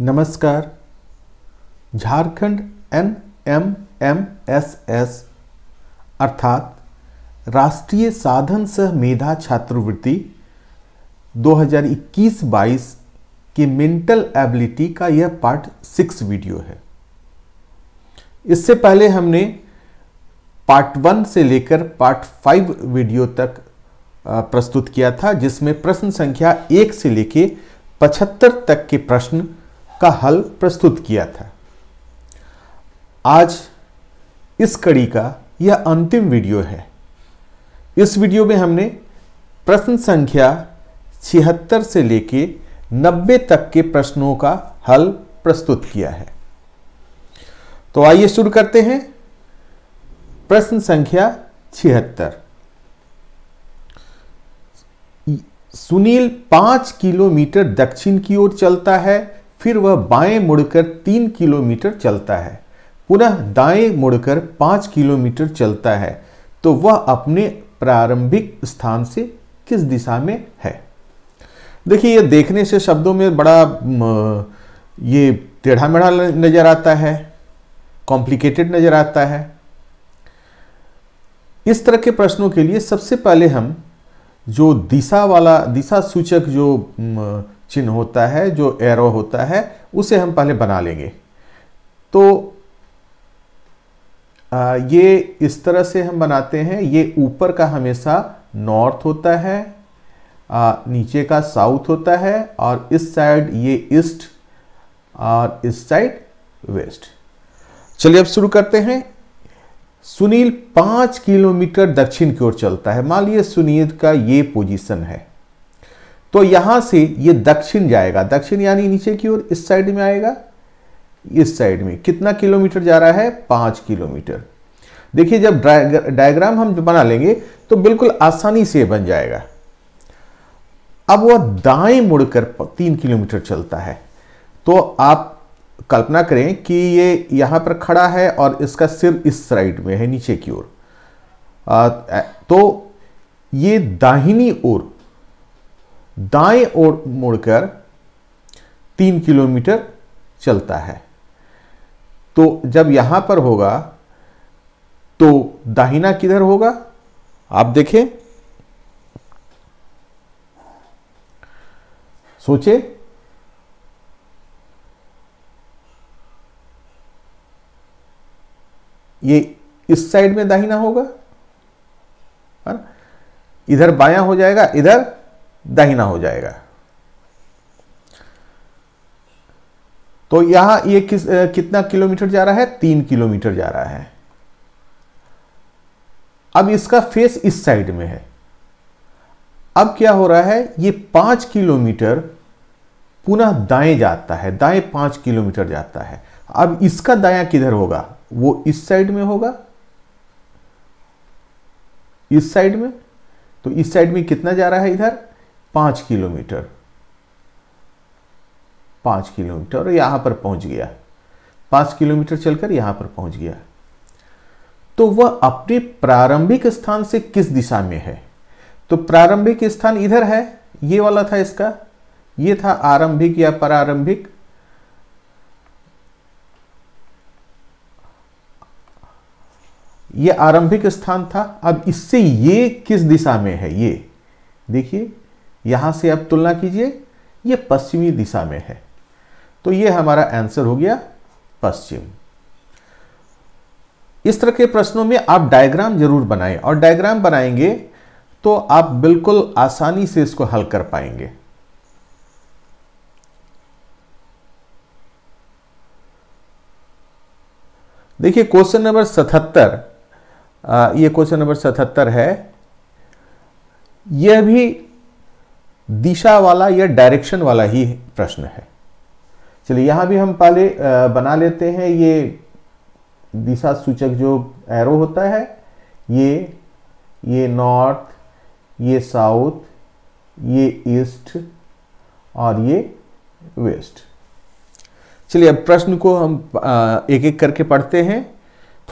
नमस्कार Jharkhand N M M S S अर्थात राष्ट्रीय साधन सह मेधा छात्रवृत्ति 2021-22 की मेंटल एबिलिटी का यह पार्ट सिक्स वीडियो है इससे पहले हमने पार्ट वन से लेकर पार्ट फाइव वीडियो तक प्रस्तुत किया था जिसमें प्रश्न संख्या एक से लेकर पचहत्तर तक के प्रश्न का हल प्रस्तुत किया था आज इस कड़ी का यह अंतिम वीडियो है इस वीडियो में हमने प्रश्न संख्या छिहत्तर से लेके 90 तक के प्रश्नों का हल प्रस्तुत किया है तो आइए शुरू करते हैं प्रश्न संख्या छिहत्तर सुनील पांच किलोमीटर दक्षिण की ओर चलता है फिर वह बाएं मुड़कर तीन किलोमीटर चलता है पुनः दाएं मुड़कर पाँच किलोमीटर चलता है तो वह अपने प्रारंभिक स्थान से किस दिशा में है देखिए यह देखने से शब्दों में बड़ा ये टेढ़ा मेढ़ा नज़र आता है कॉम्प्लिकेटेड नज़र आता है इस तरह के प्रश्नों के लिए सबसे पहले हम जो दिशा वाला दिशा सूचक जो चिन्ह होता है जो एरो होता है उसे हम पहले बना लेंगे तो ये इस तरह से हम बनाते हैं ये ऊपर का हमेशा नॉर्थ होता है नीचे का साउथ होता है और इस साइड ये ईस्ट और इस साइड वेस्ट चलिए अब शुरू करते हैं सुनील पांच किलोमीटर दक्षिण की ओर चलता है मान लीजिए सुनील का ये पोजीशन है तो यहां से ये दक्षिण जाएगा दक्षिण यानी नीचे की ओर इस साइड में आएगा इस साइड में कितना किलोमीटर जा रहा है पांच किलोमीटर देखिए जब डायग्राम हम बना लेंगे तो बिल्कुल आसानी से बन जाएगा अब वह दाएं मुड़कर तीन किलोमीटर चलता है तो आप कल्पना करें कि ये यहां पर खड़ा है और इसका सिर इस साइड में है नीचे की ओर तो ये दाहिनी ओर दाएं ओर मुड़कर तीन किलोमीटर चलता है तो जब यहां पर होगा तो दाहिना किधर होगा आप देखें सोचे ये इस साइड में दाहिना होगा इधर बायां हो जाएगा इधर दाहिना हो जाएगा तो यहां ये किस कितना किलोमीटर जा रहा है तीन किलोमीटर जा रहा है अब इसका फेस इस साइड में है अब क्या हो रहा है ये पांच किलोमीटर पुनः दाएं जाता है दाएं पांच किलोमीटर जाता है अब इसका दाया किधर होगा वो इस साइड में होगा इस साइड में तो इस साइड में कितना जा रहा है इधर पांच किलोमीटर पांच किलोमीटर और यहां पर पहुंच गया पांच किलोमीटर चलकर यहां पर पहुंच गया तो वह अपने प्रारंभिक स्थान से किस दिशा में है तो प्रारंभिक स्थान इधर है ये वाला था इसका ये था आरंभिक या प्रारंभिक ये आरंभिक स्थान था अब इससे ये किस दिशा में है ये देखिए यहां से आप तुलना कीजिए ये पश्चिमी दिशा में है तो ये हमारा आंसर हो गया पश्चिम इस तरह के प्रश्नों में आप डायग्राम जरूर बनाएं और डायग्राम बनाएंगे तो आप बिल्कुल आसानी से इसको हल कर पाएंगे देखिए क्वेश्चन नंबर सतहत्तर ये क्वेश्चन नंबर सतहत्तर है यह भी दिशा वाला या डायरेक्शन वाला ही प्रश्न है चलिए यहां भी हम पाले बना लेते हैं ये दिशा सूचक जो एरो होता है ये ये नॉर्थ ये साउथ ये ईस्ट और ये वेस्ट चलिए अब प्रश्न को हम एक एक करके पढ़ते हैं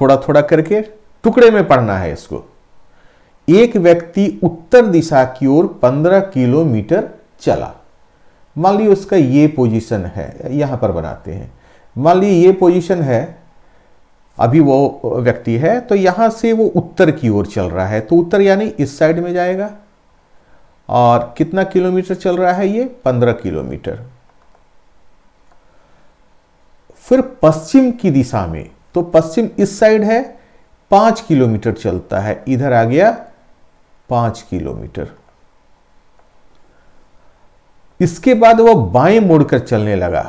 थोड़ा थोड़ा करके टुकड़े में पढ़ना है इसको एक व्यक्ति उत्तर दिशा की ओर 15 किलोमीटर चला मान लीजिए उसका ये पोजीशन है यहाँ पर बनाते हैं मान लीजिए ये पोजीशन है अभी वो व्यक्ति है तो यहाँ से वो उत्तर की ओर चल रहा है तो उत्तर यानी इस साइड में जाएगा और कितना किलोमीटर चल रहा है ये पंद्रह किलोमीटर फिर पश्चिम की दिशा में तो पश्चिम इस साइड है पांच किलोमीटर चलता है इधर आ गया पांच किलोमीटर इसके बाद वह बाएं मुड़कर चलने लगा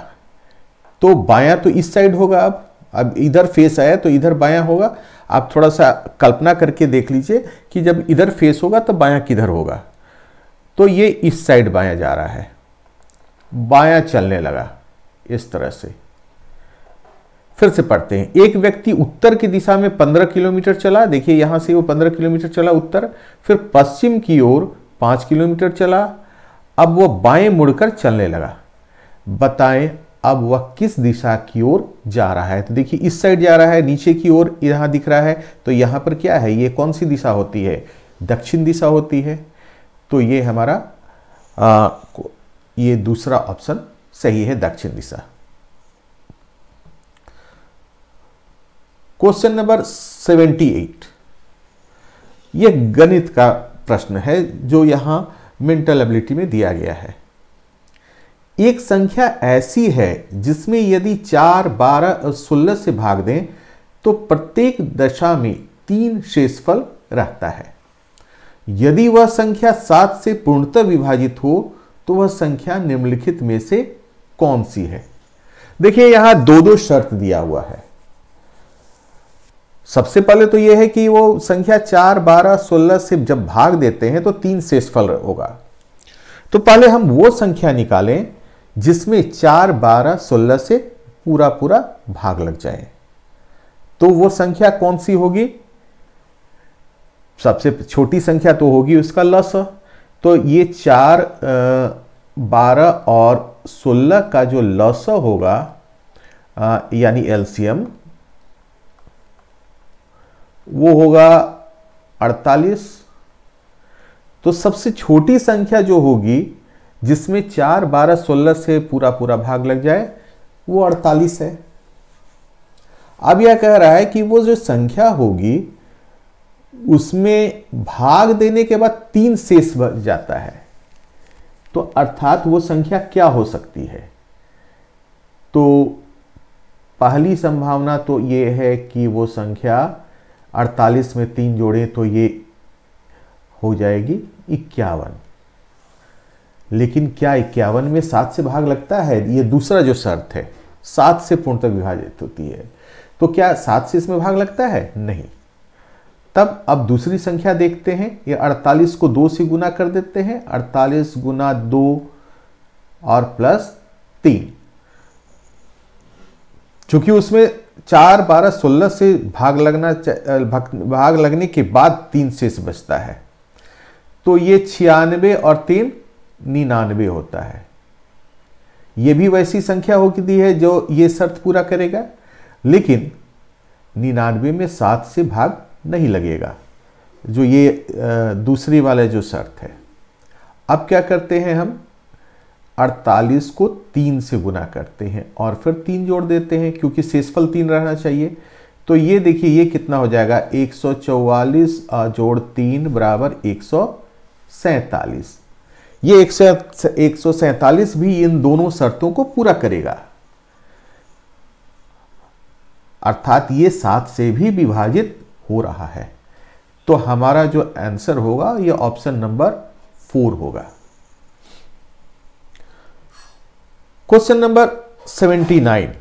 तो बायां तो इस साइड होगा अब अब इधर फेस आया तो इधर बायां होगा आप थोड़ा सा कल्पना करके देख लीजिए कि जब इधर फेस होगा तो बायां किधर होगा तो ये इस साइड बायां जा रहा है बायां चलने लगा इस तरह से फिर से पढ़ते हैं एक व्यक्ति उत्तर की दिशा में पंद्रह किलोमीटर चला देखिए यहाँ से वो पंद्रह किलोमीटर चला उत्तर फिर पश्चिम की ओर पाँच किलोमीटर चला अब वह बाएं मुड़कर चलने लगा बताएं अब वह किस दिशा की ओर जा रहा है तो देखिए इस साइड जा रहा है नीचे की ओर यहाँ दिख रहा है तो यहाँ पर क्या है ये कौन सी दिशा होती है दक्षिण दिशा होती है तो ये हमारा आ, ये दूसरा ऑप्शन सही है दक्षिण दिशा क्वेश्चन नंबर 78 ये गणित का प्रश्न है जो यहां मेंटल एबिलिटी में दिया गया है एक संख्या ऐसी है जिसमें यदि चार बारह और सोलह से भाग दें तो प्रत्येक दशा में तीन शेषफल रहता है यदि वह संख्या सात से पूर्णतः विभाजित हो तो वह संख्या निम्नलिखित में से कौन सी है देखिए यहां दो दो शर्त दिया हुआ है सबसे पहले तो यह है कि वो संख्या चार बारह सोलह से जब भाग देते हैं तो तीन शेषफल होगा तो पहले हम वो संख्या निकालें जिसमें चार बारह सोलह से पूरा पूरा भाग लग जाए तो वो संख्या कौन सी होगी सबसे छोटी संख्या तो होगी उसका लस तो ये चार बारह और सोलह का जो लस होगा यानी एलसीएम वो होगा 48 तो सबसे छोटी संख्या जो होगी जिसमें चार बारह सोलह से पूरा पूरा भाग लग जाए वो अड़तालीस है अब यह कह रहा है कि वो जो संख्या होगी उसमें भाग देने के बाद तीन शेष बच जाता है तो अर्थात वो संख्या क्या हो सकती है तो पहली संभावना तो ये है कि वो संख्या अड़तालीस में तीन जोड़े तो ये हो जाएगी इक्यावन लेकिन क्या इक्यावन में सात से भाग लगता है ये दूसरा जो शर्त है सात से पूर्णतः विभाजित होती है तो क्या सात से इसमें भाग लगता है नहीं तब अब दूसरी संख्या देखते हैं ये 48 को दो से गुना कर देते हैं 48 गुना दो और प्लस तीन चूंकि उसमें चार बारह सोलह से भाग लगना भाग, भाग लगने के बाद तीन शेष बचता है तो ये छियानवे और तीन निन्यानवे होता है ये भी वैसी संख्या होगी दी है जो ये शर्त पूरा करेगा लेकिन निन्यानवे में सात से भाग नहीं लगेगा जो ये दूसरी वाला जो शर्त है अब क्या करते हैं हम अड़तालीस को तीन से गुना करते हैं और फिर तीन जोड़ देते हैं क्योंकि शेषफल तीन रहना चाहिए तो ये देखिए ये कितना हो जाएगा एक सौ जोड़ तीन बराबर एक ये एक सौ भी इन दोनों शर्तों को पूरा करेगा अर्थात ये सात से भी विभाजित हो रहा है तो हमारा जो आंसर होगा ये ऑप्शन नंबर फोर होगा क्वेश्चन नंबर सेवेंटी नाइन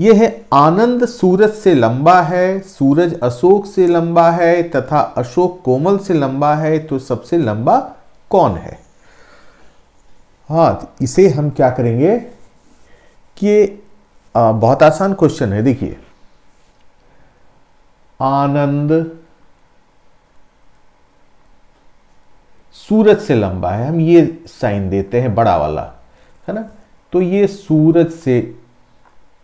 ये है आनंद सूरज से लंबा है सूरज अशोक से लंबा है तथा अशोक कोमल से लंबा है तो सबसे लंबा कौन है हाँ इसे हम क्या करेंगे कि आ, बहुत आसान क्वेश्चन है देखिए आनंद सूरज से लंबा है हम ये साइन देते हैं बड़ा वाला है ना तो ये सूरज से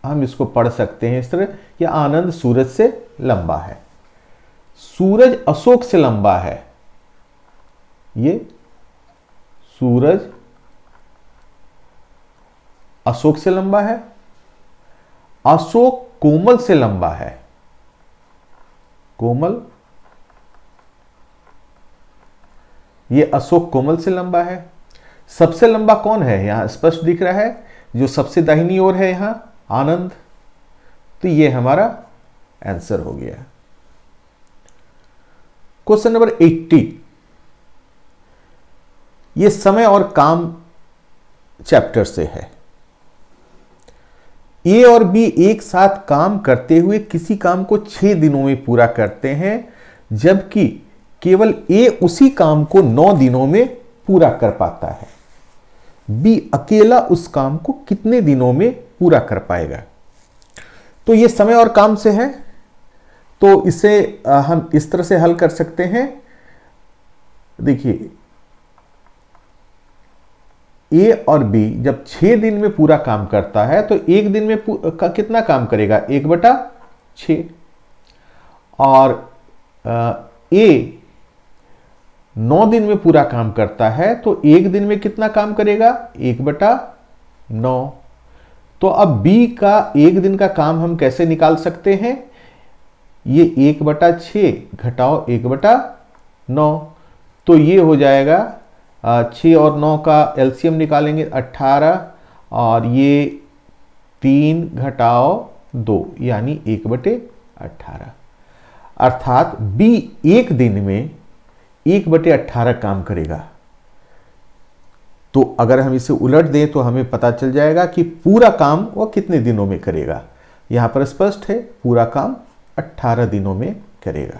हम इसको पढ़ सकते हैं इस तरह यह आनंद सूरज से लंबा है सूरज अशोक से लंबा है ये सूरज अशोक से लंबा है अशोक कोमल से लंबा है कोमल ये अशोक कोमल से लंबा है सबसे लंबा कौन है यहां स्पष्ट दिख रहा है जो सबसे दाहिनी ओर है यहां आनंद तो ये हमारा आंसर हो गया क्वेश्चन नंबर 80 ये समय और काम चैप्टर से है ए और बी एक साथ काम करते हुए किसी काम को छह दिनों में पूरा करते हैं जबकि केवल ए उसी काम को नौ दिनों में पूरा कर पाता है बी अकेला उस काम को कितने दिनों में पूरा कर पाएगा तो ये समय और काम से है तो इसे हम इस तरह से हल कर सकते हैं देखिए ए और बी जब छह दिन में पूरा काम करता है तो एक दिन में का कितना काम करेगा एक बटा छ और ए नौ दिन में पूरा काम करता है तो एक दिन में कितना काम करेगा एक बटा नौ तो अब बी का एक दिन का काम हम कैसे निकाल सकते हैं ये एक बटा छ घटाओ एक बटा नौ तो ये हो जाएगा छ और नौ का एलसीएम निकालेंगे अट्ठारह और ये तीन घटाओ दो यानी एक बटे अट्ठारह अर्थात बी एक दिन में एक बटे अट्ठारह काम करेगा तो अगर हम इसे उलट दें तो हमें पता चल जाएगा कि पूरा काम वह कितने दिनों में करेगा यहां पर स्पष्ट है पूरा काम 18 दिनों में करेगा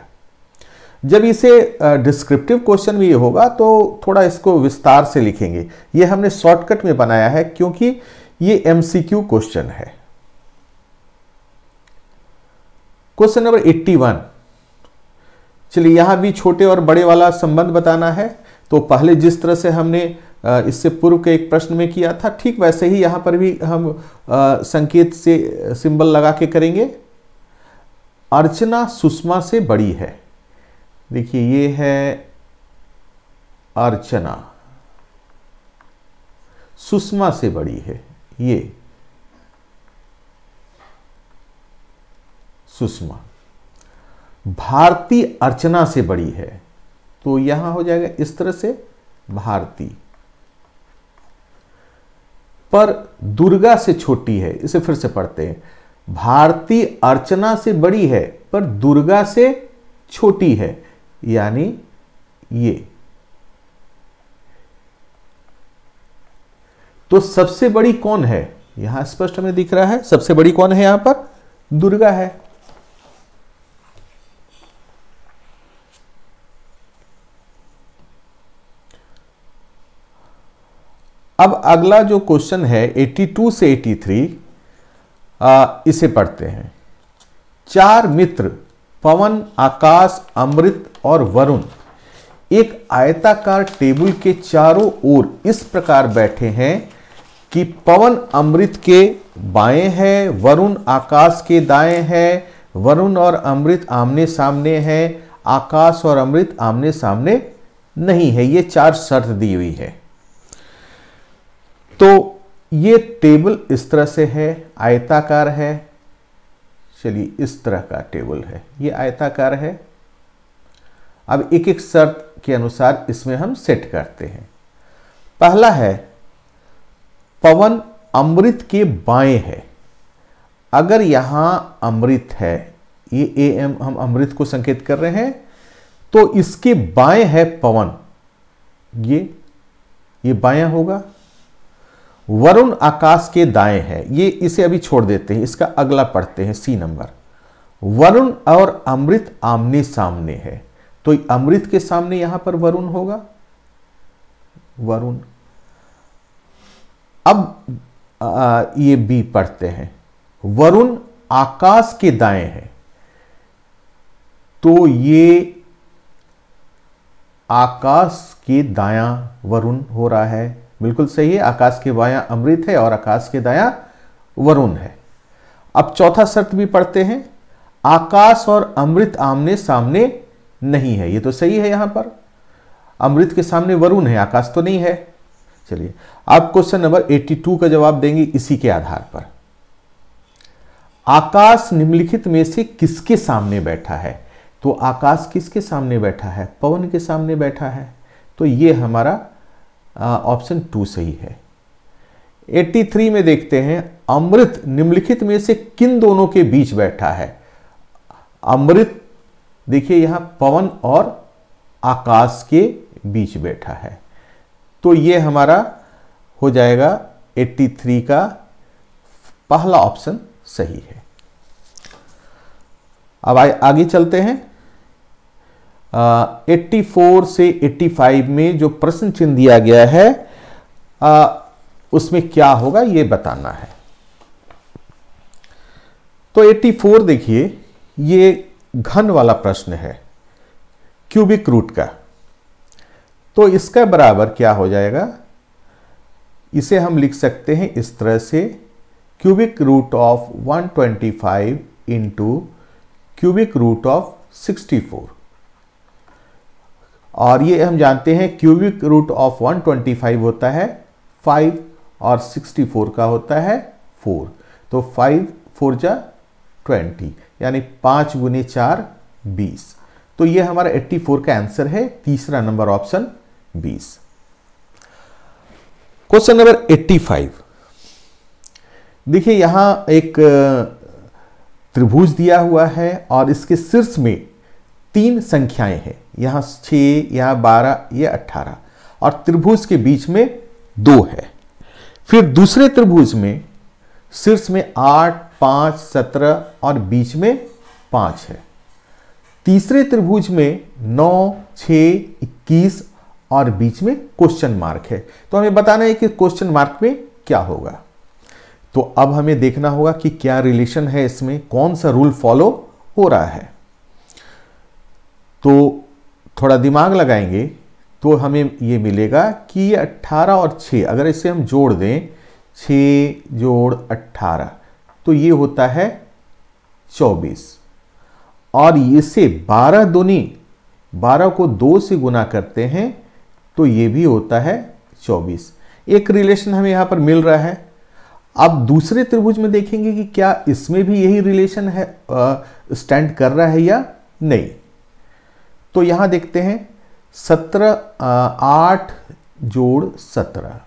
जब इसे डिस्क्रिप्टिव क्वेश्चन भी होगा तो थोड़ा इसको विस्तार से लिखेंगे ये हमने शॉर्टकट में बनाया है क्योंकि ये एमसीक्यू क्वेश्चन है क्वेश्चन नंबर 81 चलिए यहाँ भी छोटे और बड़े वाला संबंध बताना है तो पहले जिस तरह से हमने इससे पूर्व के एक प्रश्न में किया था ठीक वैसे ही यहाँ पर भी हम संकेत से सिंबल लगा के करेंगे अर्चना सुषमा से बड़ी है देखिए ये है अर्चना सुषमा से बड़ी है ये सुषमा भारती अर्चना से बड़ी है तो यहां हो जाएगा इस तरह से भारती पर दुर्गा से छोटी है इसे फिर से पढ़ते हैं भारती अर्चना से बड़ी है पर दुर्गा से छोटी है यानी ये तो सबसे बड़ी कौन है यहां स्पष्ट हमें दिख रहा है सबसे बड़ी कौन है यहां पर दुर्गा है अब अगला जो क्वेश्चन है 82 से 83 आ, इसे पढ़ते हैं चार मित्र पवन आकाश अमृत और वरुण एक आयताकार टेबल के चारों ओर इस प्रकार बैठे हैं कि पवन अमृत के बाएं है वरुण आकाश के दाएं है वरुण और अमृत आमने सामने हैं आकाश और अमृत आमने सामने नहीं है ये चार शर्त दी हुई है तो ये टेबल इस तरह से है आयताकार है चलिए इस तरह का टेबल है ये आयताकार है अब एक एक शर्त के अनुसार इसमें हम सेट करते हैं पहला है पवन अमृत के बाएं है अगर यहां अमृत है ये ए एम हम अमृत को संकेत कर रहे हैं तो इसके बाएं है पवन ये ये बाया होगा वरुण आकाश के दाएं है ये इसे अभी छोड़ देते हैं इसका अगला पढ़ते हैं सी नंबर वरुण और अमृत आमने सामने है तो अमृत के सामने यहां पर वरुण होगा वरुण अब आ, ये बी पढ़ते हैं वरुण आकाश के दाएं है तो ये आकाश के दाया वरुण हो रहा है बिल्कुल सही है आकाश की वाया अमृत है और आकाश के दाया वरुण है अब चौथा शर्त भी पढ़ते हैं आकाश और अमृत आमने सामने नहीं है ये तो सही है यहां पर अमृत के सामने वरुण है आकाश तो नहीं है चलिए आप क्वेश्चन नंबर 82 का जवाब देंगे इसी के आधार पर आकाश निम्नलिखित में से किसके सामने बैठा है तो आकाश किसके सामने बैठा है पवन के सामने बैठा है तो ये हमारा ऑप्शन टू सही है 83 में देखते हैं अमृत निम्नलिखित में से किन दोनों के बीच बैठा है अमृत देखिए यहां पवन और आकाश के बीच बैठा है तो यह हमारा हो जाएगा 83 का पहला ऑप्शन सही है अब आगे चलते हैं 84 से 85 में जो प्रश्न चिन्ह दिया गया है आ, उसमें क्या होगा ये बताना है तो 84 देखिए ये घन वाला प्रश्न है क्यूबिक रूट का तो इसका बराबर क्या हो जाएगा इसे हम लिख सकते हैं इस तरह से cubic root of 125 twenty into cubic root of 64 और ये हम जानते हैं क्यूबिक रूट ऑफ 125 होता है 5 और 64 का होता है 4 तो 5 फोर जा ट्वेंटी यानी पांच गुने चार बीस तो ये हमारा 84 का आंसर है तीसरा नंबर ऑप्शन 20 क्वेश्चन नंबर 85 देखिए यहां एक त्रिभुज दिया हुआ है और इसके शीर्ष में तीन संख्याएं हैं यहाँ छः यहाँ बारह ये अट्ठारह और त्रिभुज के बीच में दो है फिर दूसरे त्रिभुज में शीर्ष में आठ पाँच सत्रह और बीच में पाँच है तीसरे त्रिभुज में नौ छ इक्कीस और बीच में क्वेश्चन मार्क है तो हमें बताना है कि क्वेश्चन मार्क में क्या होगा तो अब हमें देखना होगा कि क्या रिलेशन है इसमें कौन सा रूल फॉलो हो रहा है तो थोड़ा दिमाग लगाएंगे तो हमें ये मिलेगा कि ये 18 और 6 अगर इसे हम जोड़ दें 6 जोड़ 18 तो ये होता है 24 और इसे 12 दुनी 12 को दो से गुना करते हैं तो ये भी होता है 24 एक रिलेशन हमें यहाँ पर मिल रहा है अब दूसरे त्रिभुज में देखेंगे कि क्या इसमें भी यही रिलेशन है स्टैंड कर रहा है या नहीं तो यहां देखते हैं सत्रह आठ जोड़ सत्रह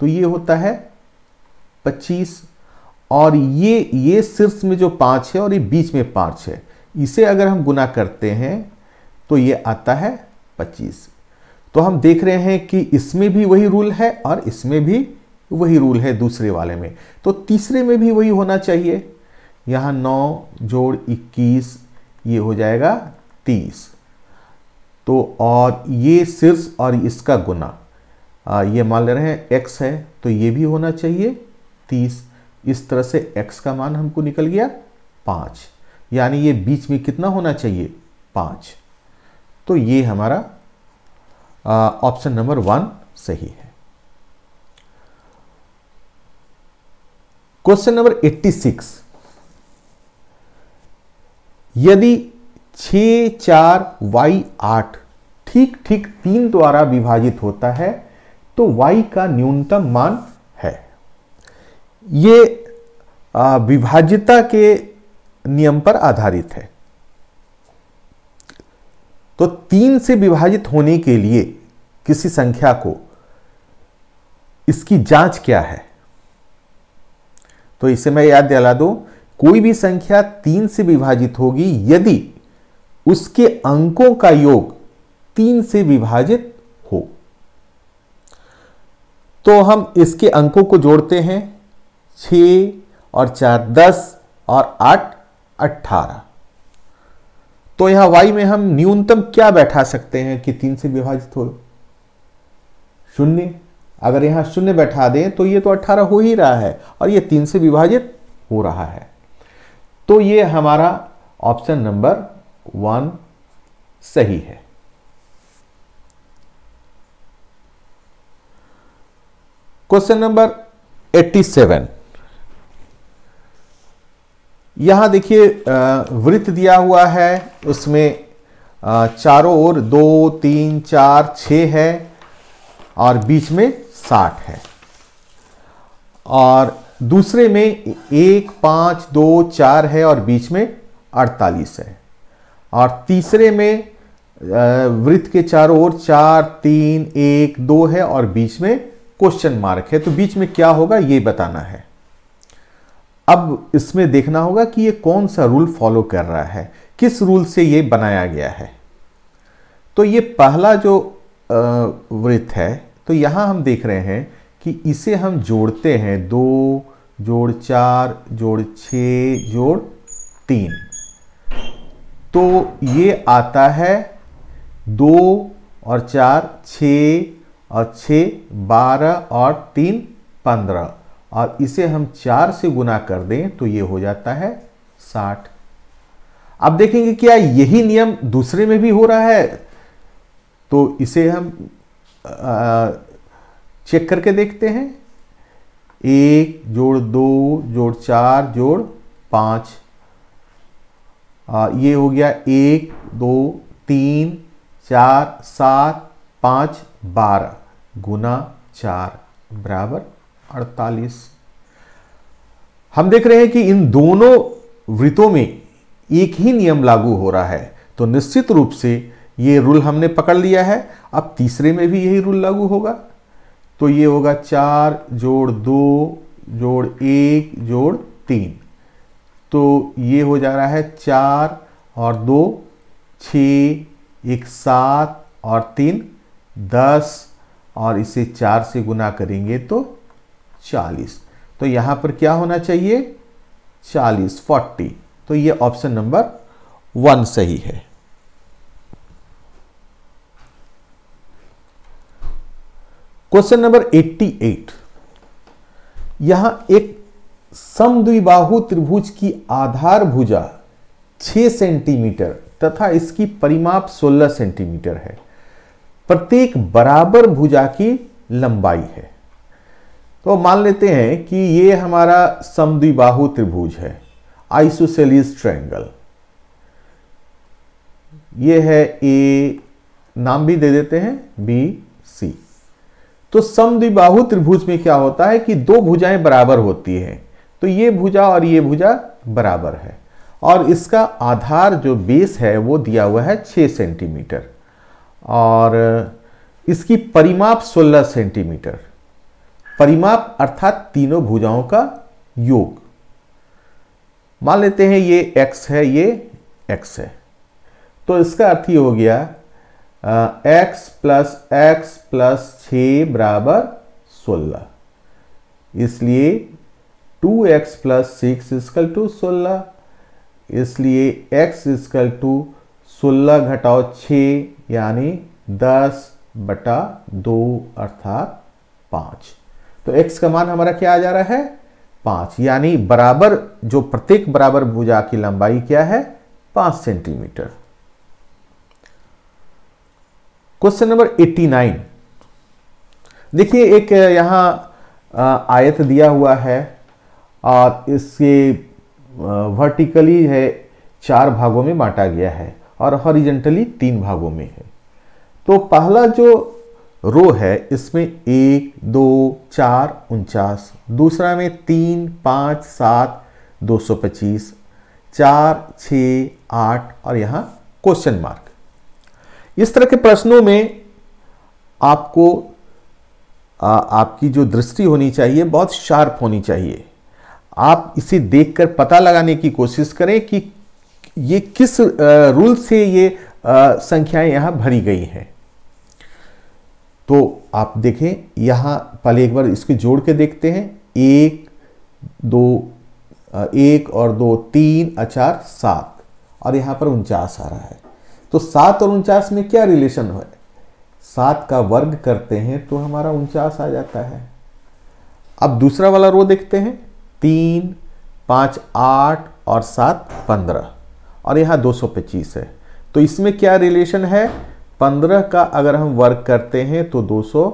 तो ये होता है पच्चीस और ये ये शीर्ष में जो पाँच है और ये बीच में पाँच है इसे अगर हम गुना करते हैं तो ये आता है पच्चीस तो हम देख रहे हैं कि इसमें भी वही रूल है और इसमें भी वही रूल है दूसरे वाले में तो तीसरे में भी वही होना चाहिए यहां नौ जोड़ इक्कीस ये हो जाएगा तीस तो और ये शीर्ष और इसका गुना आ, ये मान ले रहे हैं x है तो ये भी होना चाहिए तीस इस तरह से x का मान हमको निकल गया 5 यानी ये बीच में कितना होना चाहिए 5 तो ये हमारा ऑप्शन नंबर वन सही है क्वेश्चन नंबर 86 यदि छ चार वाई आठ ठीक ठीक तीन द्वारा विभाजित होता है तो y का न्यूनतम मान है ये विभाज्यता के नियम पर आधारित है तो तीन से विभाजित होने के लिए किसी संख्या को इसकी जांच क्या है तो इसे मैं याद दिला दू कोई भी संख्या तीन से विभाजित होगी यदि उसके अंकों का योग तीन से विभाजित हो तो हम इसके अंकों को जोड़ते हैं छ और चार दस और आठ अट्ठारह तो यहां वाई में हम न्यूनतम क्या बैठा सकते हैं कि तीन से विभाजित हो शून्य अगर यहां शून्य बैठा दें तो ये तो अट्ठारह हो ही रहा है और ये तीन से विभाजित हो रहा है तो ये हमारा ऑप्शन नंबर वन सही है क्वेश्चन नंबर 87 यहां देखिए वृत्त दिया हुआ है उसमें चारों ओर दो तीन चार छ है और बीच में साठ है और दूसरे में एक पांच दो चार है और बीच में अड़तालीस है और तीसरे में वृत्त के चारों ओर चार तीन एक दो है और बीच में क्वेश्चन मार्क है तो बीच में क्या होगा ये बताना है अब इसमें देखना होगा कि ये कौन सा रूल फॉलो कर रहा है किस रूल से ये बनाया गया है तो ये पहला जो वृत्त है तो यहां हम देख रहे हैं कि इसे हम जोड़ते हैं दो जोड़ चार जोड़ छ जोड़ तीन तो ये आता है दो और चार छ और छ बारह और तीन पंद्रह और इसे हम चार से गुना कर दें तो ये हो जाता है साठ अब देखेंगे क्या यही नियम दूसरे में भी हो रहा है तो इसे हम आ, चेक करके देखते हैं एक जोड़ दो जोड़ चार जोड़ पाँच आ, ये हो गया एक दो तीन चार सात पाँच बारह गुना चार बराबर अड़तालीस हम देख रहे हैं कि इन दोनों वृत्तों में एक ही नियम लागू हो रहा है तो निश्चित रूप से ये रूल हमने पकड़ लिया है अब तीसरे में भी यही रूल लागू होगा तो ये होगा चार जोड़ दो जोड़ एक जोड़ तीन तो ये हो जा रहा है चार और दो छ एक सात और तीन दस और इसे चार से गुना करेंगे तो चालीस तो यहाँ पर क्या होना चाहिए चालीस फोर्टी तो ये ऑप्शन नंबर वन सही है क्वेश्चन नंबर एट्टी एट यहाँ एक समद्विबाहु त्रिभुज की आधार भुजा 6 सेंटीमीटर तथा इसकी परिमाप 16 सेंटीमीटर है प्रत्येक बराबर भुजा की लंबाई है तो मान लेते हैं कि ये हमारा समद्विबाहु त्रिभुज है आइसोसेलिस ट्रायंगल ये है ए नाम भी दे देते हैं बी सी तो समद्विबाहु त्रिभुज में क्या होता है कि दो भुजाएं बराबर होती हैं तो ये भुजा और ये भुजा बराबर है और इसका आधार जो बेस है वो दिया हुआ है छः सेंटीमीटर और इसकी परिमाप सोलह सेंटीमीटर परिमाप अर्थात तीनों भुजाओं का योग मान लेते हैं ये x है ये x है तो इसका अर्थ ये हो गया आ, x प्लस एक्स प्लस छ बराबर सोलह इसलिए two X plus six is equal to सोलह इसलिए एक्स इसकल टू सोलह घटाओ छ यानी दस बटा दो अर्थात पाँच तो x का मान हमारा क्या आ जा रहा है पाँच यानी बराबर जो प्रत्येक बराबर भुजा की लंबाई क्या है पाँच centimetre question number eighty nine देखिए एक यहाँ आयत दिया हुआ है और इसके वर्टिकली है चार भागों में बांटा गया है और हॉरिजेंटली तीन भागों में है तो पहला जो रो है इसमें एक दो चार उनचास दूसरा में तीन पाँच सात दो सौ पच्चीस चार छ आठ और यहाँ क्वेश्चन मार्क इस तरह के प्रश्नों में आपको आ, आपकी जो दृष्टि होनी चाहिए बहुत शार्प होनी चाहिए आप इसे देखकर पता लगाने की कोशिश करें कि ये किस रूल से ये संख्याएं यहां भरी गई हैं तो आप देखें यहां पहले एक बार इसको जोड़ के देखते हैं एक दो एक और दो तीन अचार सात और यहां पर उनचास आ रहा है तो सात और उनचास में क्या रिलेशन है सात का वर्ग करते हैं तो हमारा उनचास आ जाता है अब दूसरा वाला रो देखते हैं तीन पाँच आठ और सात पंद्रह और यहाँ दो सौ पच्चीस है तो इसमें क्या रिलेशन है पंद्रह का अगर हम वर्क करते हैं तो दो सौ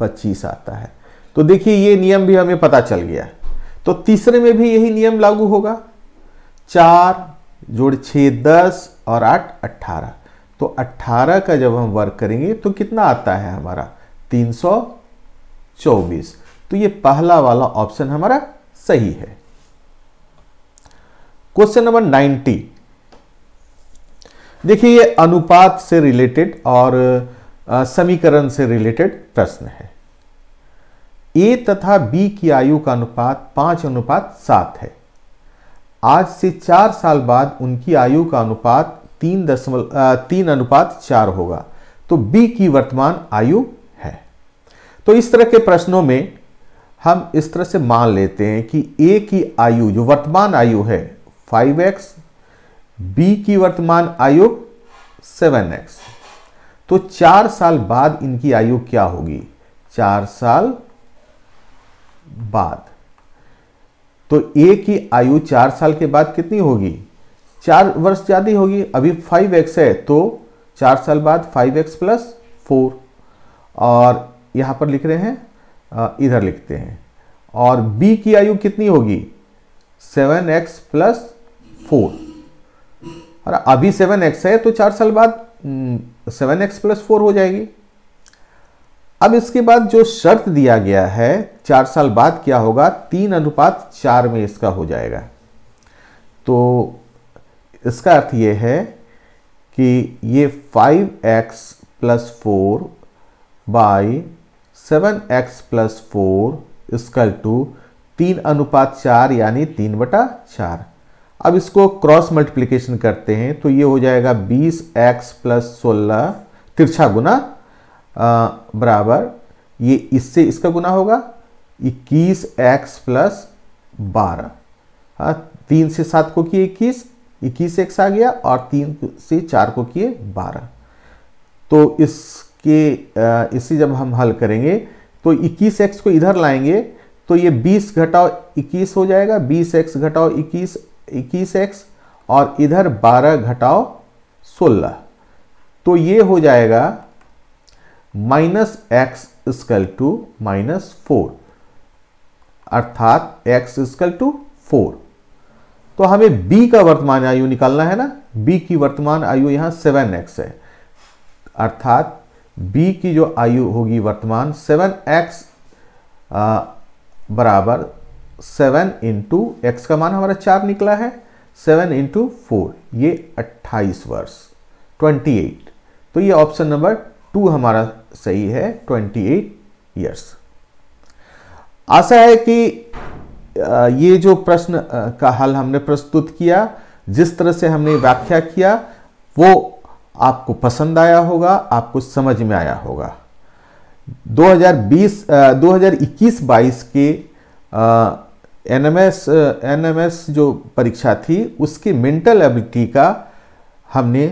पच्चीस आता है तो देखिए ये नियम भी हमें पता चल गया तो तीसरे में भी यही नियम लागू होगा चार जोड़ छः दस और आठ अट्ठारह तो अट्ठारह का जब हम वर्क करेंगे तो कितना आता है हमारा तीन सौ चौबीस तो ये पहला वाला ऑप्शन हमारा सही है क्वेश्चन नंबर 90 देखिए ये अनुपात से रिलेटेड और समीकरण से रिलेटेड प्रश्न है ए तथा बी की आयु का अनुपात पांच अनुपात सात है आज से चार साल बाद उनकी आयु का अनुपात तीन दशमल तीन अनुपात चार होगा तो बी की वर्तमान आयु है तो इस तरह के प्रश्नों में हम इस तरह से मान लेते हैं कि ए की आयु जो वर्तमान आयु है 5x, बी की वर्तमान आयु 7x। तो चार साल बाद इनकी आयु क्या होगी चार साल बाद तो ए की आयु चार साल के बाद कितनी होगी चार वर्ष ज़्यादा होगी अभी फाइव एक्स है तो चार साल बाद फाइव एक्स प्लस फोर और यहां पर लिख रहे हैं इधर लिखते हैं और बी की आयु कितनी होगी सेवन एक्स प्लस फोर और अभी सेवन एक्स है तो चार साल बाद हम्म, सेवन एक्स प्लस फोर हो जाएगी अब इसके बाद जो शर्त दिया गया है चार साल बाद क्या होगा तीन अनुपात चार में इसका हो जाएगा तो इसका अर्थ यह है कि ये five X plus four by seven X plus four equal to तीन अनुपात चार यानी तीन बटा चार अब इसको क्रॉस मल्टीप्लीकेशन करते हैं तो ये हो जाएगा बीस एक्स प्लस सोलह तिरछा गुना बराबर ये इससे इसका गुना होगा इक्कीस एक्स प्लस बारह हाँ तीन से सात को किए इक्कीस इक्कीस एक्स आ गया और तीन से चार को किए बारह तो इस कि इसे जब हम हल करेंगे तो 21x को इधर लाएंगे तो ये 20 घटाओ 21 हो जाएगा 20x घटाओ इक्कीस एक्स और इधर 12 घटाओ 16 तो ये हो जाएगा minus X equal to minus four अर्थात एक्स स्कल टू फोर तो हमें b का वर्तमान आयु निकालना है ना b की वर्तमान आयु यहां सेवन एक्स है अर्थात बी की जो आयु होगी वर्तमान सेवन एक्स बराबर सेवन इंटू एक्स का मान हमारा चार निकला है सेवन इंटू फोर ये अट्ठाईस वर्ष ट्वेंटी एट तो ये ऑप्शन नंबर टू हमारा सही है ट्वेंटी एट ईयर्स आशा है कि ये जो प्रश्न का हल हमने प्रस्तुत किया जिस तरह से हमने व्याख्या किया वो आपको पसंद आया होगा आपको समझ में आया होगा 2020 हजार बीस के एनएमएस एनएमएस जो परीक्षा थी उसके मेंटल एबिलिटी का हमने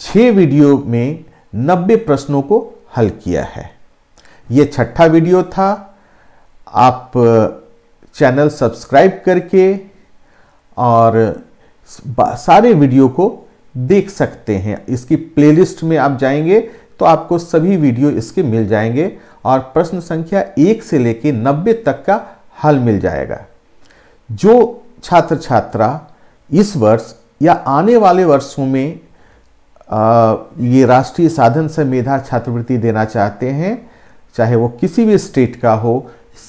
छः वीडियो में 90 प्रश्नों को हल किया है ये छठा वीडियो था आप चैनल सब्सक्राइब करके और सारे वीडियो को देख सकते हैं इसकी प्लेलिस्ट में आप जाएंगे तो आपको सभी वीडियो इसके मिल जाएंगे और प्रश्न संख्या एक से लेकर नब्बे तक का हल मिल जाएगा जो छात्र छात्रा इस वर्ष या आने वाले वर्षों में आ, ये राष्ट्रीय साधन से मेधा छात्रवृत्ति देना चाहते हैं चाहे वो किसी भी स्टेट का हो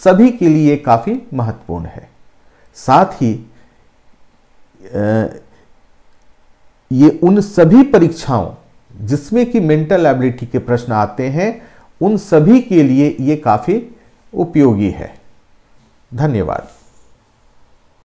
सभी के लिए काफ़ी महत्वपूर्ण है साथ ही आ, ये उन सभी परीक्षाओं जिसमें कि मेंटल एबिलिटी के प्रश्न आते हैं उन सभी के लिए ये काफ़ी उपयोगी है धन्यवाद